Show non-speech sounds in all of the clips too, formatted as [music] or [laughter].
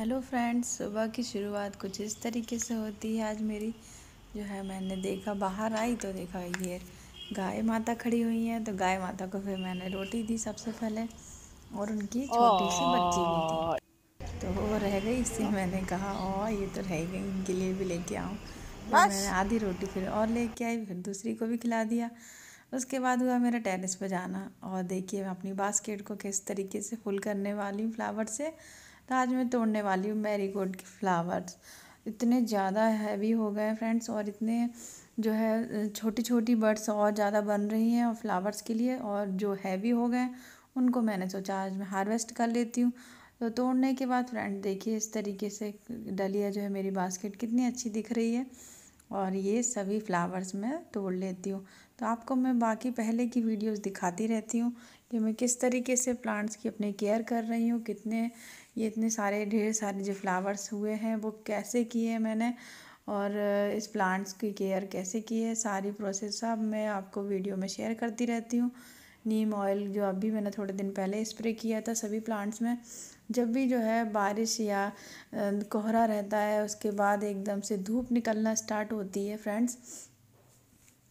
hello friends सुबह की शुरुआत कुछ इस तरीके से होती है आज मेरी जो है मैंने देखा बाहर आई तो देखा ये गाय माता खड़ी हुई है तो गाय माता को फिर मैंने रोटी दी सबसे पहले और उनकी छोटी सी बच्ची भी थी तो वो रह गई इससे मैंने कहा ओ ये तो रह गई इनके लिए भी लेके आऊँ तो मैंने आधी रोटी फिर और लेके आई फिर दूसरी को भी खिला दिया उसके बाद हुआ मेरा टेरिस पर जाना और देखिए मैं अपनी बास्केट को किस तरीके से फुल करने वाली हूँ फ्लावर से तो आज मैं तोड़ने वाली हूँ गोल्ड के फ्लावर्स इतने ज़्यादा हैवी हो गए हैं फ्रेंड्स और इतने जो है छोटी छोटी बर्ड्स और ज़्यादा बन रही हैं और फ्लावर्स के लिए और जो हैवी हो गए उनको मैंने सोचा आज मैं हार्वेस्ट कर लेती हूँ तो तोड़ने के बाद फ्रेंड देखिए इस तरीके से डलिया जो है मेरी बास्केट कितनी अच्छी दिख रही है और ये सभी फ्लावर्स मैं तोड़ लेती हूँ तो आपको मैं बाकी पहले की वीडियोस दिखाती रहती हूँ कि मैं किस तरीके से प्लांट्स की अपने केयर कर रही हूँ कितने ये इतने सारे ढेर सारे जो फ्लावर्स हुए हैं वो कैसे किए मैंने और इस प्लांट्स की केयर कैसे की है सारी प्रोसेस अब मैं आपको वीडियो में शेयर करती रहती हूँ नीम ऑयल जो अभी मैंने थोड़े दिन पहले स्प्रे किया था सभी प्लांट्स में जब भी जो है बारिश या कोहरा रहता है उसके बाद एकदम से धूप निकलना स्टार्ट होती है फ्रेंड्स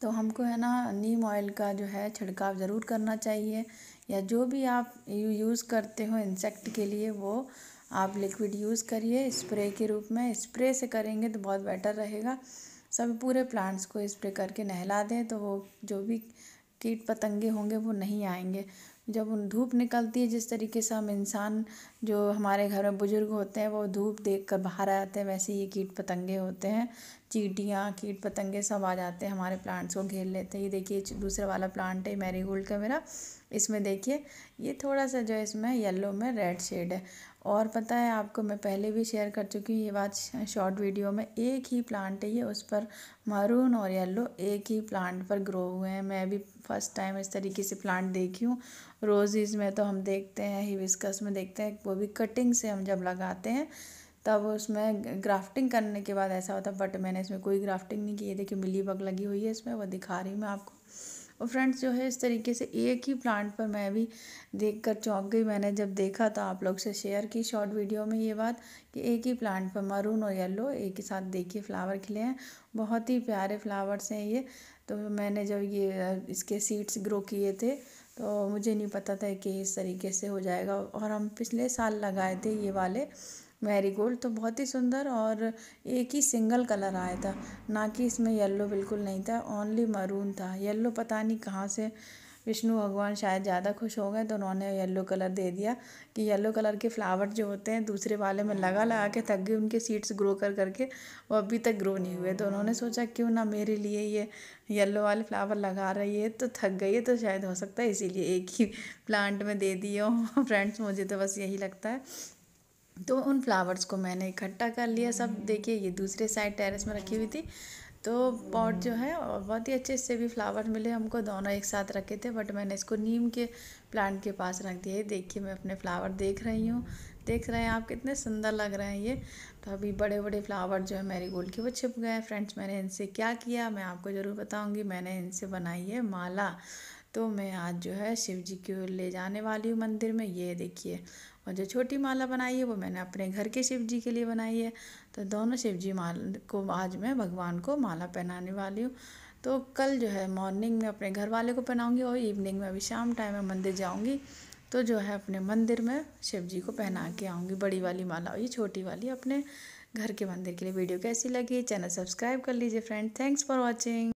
तो हमको है ना नीम ऑयल का जो है छिड़काव ज़रूर करना चाहिए या जो भी आप यूज़ करते हो इंसेक्ट के लिए वो आप लिक्विड यूज़ करिए स्प्रे के रूप में स्प्रे से करेंगे तो बहुत बेटर रहेगा सब पूरे प्लांट्स को स्प्रे करके नहला दें तो वो जो भी कीट पतंगे होंगे वो नहीं आएंगे जब उन धूप निकलती है जिस तरीके से हम इंसान जो हमारे घर में बुजुर्ग होते हैं वो धूप देख कर बाहर आते हैं वैसे ये कीट पतंगे होते हैं चीटियाँ कीट पतंगे सब आ जाते हैं हमारे प्लांट्स को घेर लेते हैं ये देखिए दूसरा वाला प्लांट है मैरीगोल्ड का मेरा इसमें देखिए ये थोड़ा सा जो है इसमें येलो में रेड शेड है और पता है आपको मैं पहले भी शेयर कर चुकी हूँ ये बात शॉर्ट वीडियो में एक ही प्लांट है ये उस पर मरून और येलो एक ही प्लांट पर ग्रो हुए हैं मैं भी फर्स्ट टाइम इस तरीके से प्लांट देखी हूँ रोजेज में तो हम देखते हैं विस्कस में देखते हैं वो भी कटिंग से हम जब लगाते हैं तब उसमें ग्राफ्टिंग करने के बाद ऐसा होता बट मैंने इसमें कोई ग्राफ्टिंग नहीं की है देखिए मिली बग लगी हुई है इसमें वो दिखा रही हूँ मैं आपको और फ्रेंड्स जो है इस तरीके से एक ही प्लांट पर मैं भी देख कर चौंक गई मैंने जब देखा तो आप लोग से शेयर की शॉर्ट वीडियो में ये बात कि एक ही प्लांट पर मरून और येलो एक ही साथ देखिए फ्लावर खिले हैं बहुत ही प्यारे फ्लावर्स हैं ये तो मैंने जब ये इसके सीड्स ग्रो किए थे तो मुझे नहीं पता था कि इस तरीके से हो जाएगा और हम पिछले साल लगाए थे ये वाले गोल्ड तो बहुत ही सुंदर और एक ही सिंगल कलर आया था ना कि इसमें येलो बिल्कुल नहीं था ओनली मरून था येलो पता नहीं कहाँ से विष्णु भगवान शायद ज़्यादा खुश हो गए तो उन्होंने येलो कलर दे दिया कि येलो कलर के फ्लावर जो होते हैं दूसरे वाले में लगा लगा के थक गए उनके सीड्स ग्रो कर करके वो अभी तक ग्रो नहीं हुए तो उन्होंने सोचा क्यों ना मेरे लिए ये येलो वाले फ्लावर लगा रही है तो थक गई है तो शायद हो सकता है इसीलिए एक ही प्लांट में दे दिए फ्रेंड्स [laughs] मुझे तो बस यही लगता है तो उन फ्लावर्स को मैंने इकट्ठा कर लिया सब देखिए ये दूसरे साइड टेरेस में रखी हुई थी तो पॉट जो है बहुत ही अच्छे इससे भी फ्लावर मिले हमको दोनों एक साथ रखे थे बट मैंने इसको नीम के प्लांट के पास रख दिया देखिए मैं अपने फ्लावर देख रही हूँ देख रहे हैं आप कितने सुंदर लग रहे हैं ये तो अभी बड़े बड़े फ्लावर जो है मेरी गोल्ड के वो छिप गए फ्रेंड्स मैंने इनसे क्या किया मैं आपको ज़रूर बताऊँगी मैंने इनसे बनाई है माला तो मैं आज जो है शिव जी की ओर ले जाने वाली हूँ मंदिर में ये देखिए और जो छोटी माला बनाई है वो मैंने अपने घर के शिव जी के लिए बनाई है तो दोनों शिव जी माल को आज मैं भगवान को माला पहनाने वाली हूँ तो कल जो है मॉर्निंग में अपने घर वाले को पहनाऊँगी और इवनिंग में अभी शाम टाइम में मंदिर जाऊँगी तो जो है अपने मंदिर में शिव जी को पहना के आऊँगी बड़ी वाली माला और ये छोटी वाली अपने घर के मंदिर के लिए वीडियो कैसी लगी चैनल सब्सक्राइब कर लीजिए फ्रेंड थैंक्स फॉर वॉचिंग